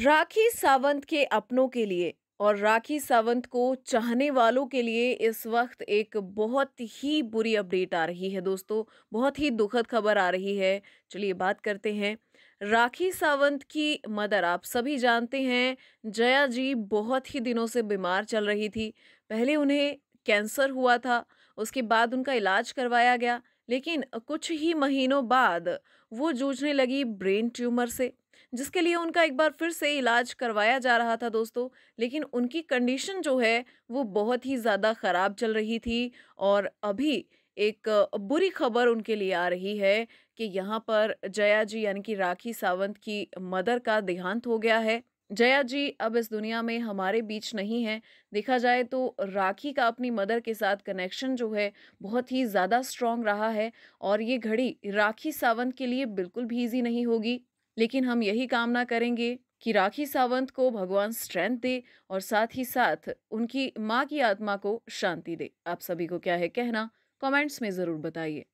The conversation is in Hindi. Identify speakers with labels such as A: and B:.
A: राखी सावंत के अपनों के लिए और राखी सावंत को चाहने वालों के लिए इस वक्त एक बहुत ही बुरी अपडेट आ रही है दोस्तों बहुत ही दुखद खबर आ रही है चलिए बात करते हैं राखी सावंत की मदर आप सभी जानते हैं जया जी बहुत ही दिनों से बीमार चल रही थी पहले उन्हें कैंसर हुआ था उसके बाद उनका इलाज करवाया गया लेकिन कुछ ही महीनों बाद वो जूझने लगी ब्रेन ट्यूमर से जिसके लिए उनका एक बार फिर से इलाज करवाया जा रहा था दोस्तों लेकिन उनकी कंडीशन जो है वो बहुत ही ज़्यादा ख़राब चल रही थी और अभी एक बुरी खबर उनके लिए आ रही है कि यहाँ पर जया जी यानी कि राखी सावंत की मदर का देहांत हो गया है जया जी अब इस दुनिया में हमारे बीच नहीं है देखा जाए तो राखी का अपनी मदर के साथ कनेक्शन जो है बहुत ही ज़्यादा स्ट्रॉन्ग रहा है और ये घड़ी राखी सावंत के लिए बिल्कुल भी ईजी नहीं होगी लेकिन हम यही कामना करेंगे कि राखी सावंत को भगवान स्ट्रेंथ दे और साथ ही साथ उनकी माँ की आत्मा को शांति दे आप सभी को क्या है कहना कमेंट्स में ज़रूर बताइए